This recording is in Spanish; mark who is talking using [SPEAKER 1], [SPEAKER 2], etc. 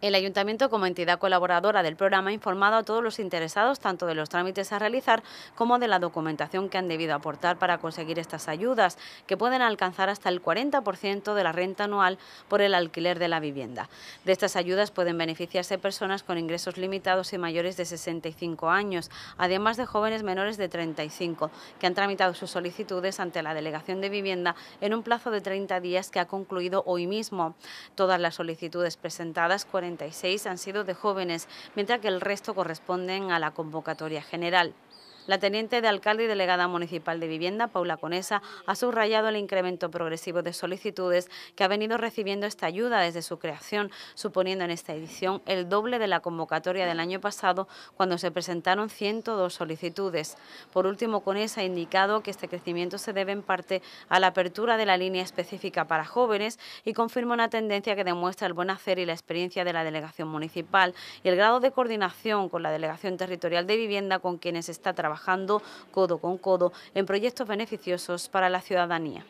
[SPEAKER 1] El Ayuntamiento, como entidad colaboradora del programa, ha informado a todos los interesados tanto de los trámites a realizar como de la documentación que han debido aportar para conseguir estas ayudas, que pueden alcanzar hasta el 40% de la renta anual por el alquiler de la vivienda. De estas ayudas pueden beneficiarse personas con ingresos limitados y mayores de 65 años, además de jóvenes menores de 35, que han tramitado sus solicitudes ante la Delegación de Vivienda en un plazo de 30 días que ha concluido hoy mismo. Todas las solicitudes presentadas, 40 han sido de jóvenes, mientras que el resto corresponden a la convocatoria general. La teniente de alcalde y delegada municipal de vivienda, Paula Conesa, ha subrayado el incremento progresivo de solicitudes que ha venido recibiendo esta ayuda desde su creación, suponiendo en esta edición el doble de la convocatoria del año pasado, cuando se presentaron 102 solicitudes. Por último, Conesa ha indicado que este crecimiento se debe en parte a la apertura de la línea específica para jóvenes y confirma una tendencia que demuestra el buen hacer y la experiencia de la delegación municipal y el grado de coordinación con la Delegación Territorial de Vivienda con quienes está trabajando trabajando codo con codo en proyectos beneficiosos para la ciudadanía.